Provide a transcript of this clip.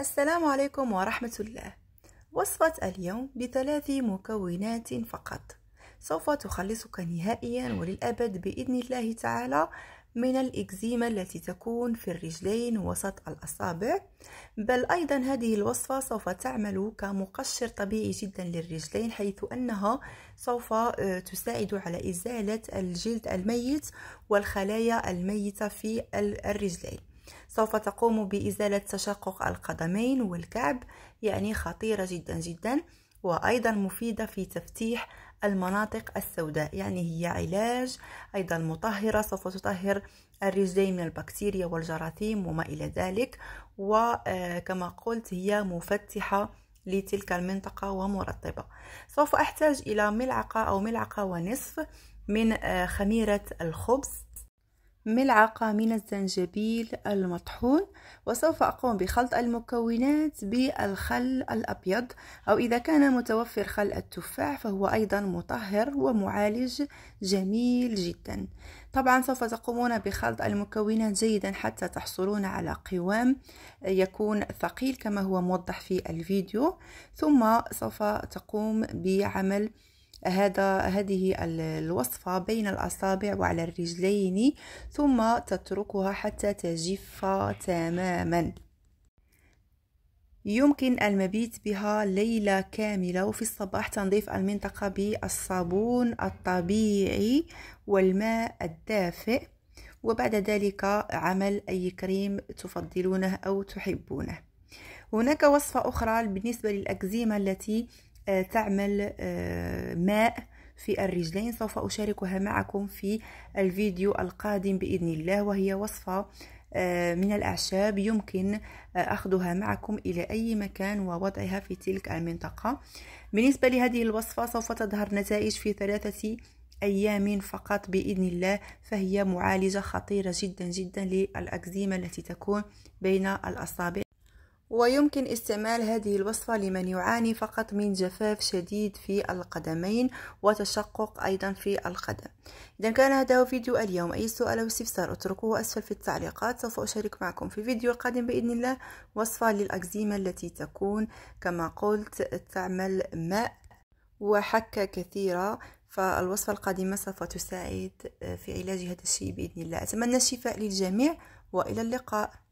السلام عليكم ورحمة الله وصفة اليوم بثلاث مكونات فقط سوف تخلصك نهائيا وللأبد بإذن الله تعالى من الإكزيما التي تكون في الرجلين وسط الأصابع بل أيضا هذه الوصفة سوف تعمل كمقشر طبيعي جدا للرجلين حيث أنها سوف آه، تساعد على إزالة الجلد الميت والخلايا الميتة في الرجلين سوف تقوم بإزالة تشقق القدمين والكعب يعني خطيرة جدا جدا وأيضا مفيدة في تفتيح المناطق السوداء يعني هي علاج أيضا مطهرة سوف تطهر الرجلين من البكتيريا والجراثيم وما إلى ذلك وكما آه، قلت هي مفتحة لتلك المنطقة ومرطبة سوف أحتاج إلى ملعقة أو ملعقة ونصف من آه، خميرة الخبز ملعقة من الزنجبيل المطحون وسوف أقوم بخلط المكونات بالخل الأبيض أو إذا كان متوفر خل التفاح فهو أيضا مطهر ومعالج جميل جدا طبعا سوف تقومون بخلط المكونات جيدا حتى تحصلون على قوام يكون ثقيل كما هو موضح في الفيديو ثم سوف تقوم بعمل هذا هذه الوصفة بين الأصابع وعلى الرجلين ثم تتركها حتى تجف تماما يمكن المبيت بها ليلة كاملة وفي الصباح تنظيف المنطقة بالصابون الطبيعي والماء الدافئ وبعد ذلك عمل أي كريم تفضلونه أو تحبونه هناك وصفة أخرى بالنسبة للأكزيما التي آه، تعمل آه، ماء في الرجلين سوف أشاركها معكم في الفيديو القادم بإذن الله وهي وصفة آه، من الأعشاب يمكن أخذها معكم إلى أي مكان ووضعها في تلك المنطقة بالنسبة لهذه الوصفة سوف تظهر نتائج في ثلاثة أيام فقط بإذن الله فهي معالجة خطيرة جدا جدا للأكزيما التي تكون بين الأصابع ويمكن استعمال هذه الوصفة لمن يعاني فقط من جفاف شديد في القدمين وتشقق أيضا في القدم إذا كان هذا هو فيديو اليوم أي سؤال أو استفسار اتركوه أسفل في التعليقات سوف أشارك معكم في فيديو قادم بإذن الله وصفة للأكزيما التي تكون كما قلت تعمل ماء وحكة كثيرة فالوصفة القادمة سوف تساعد في علاج هذا الشيء بإذن الله أتمنى الشفاء للجميع وإلى اللقاء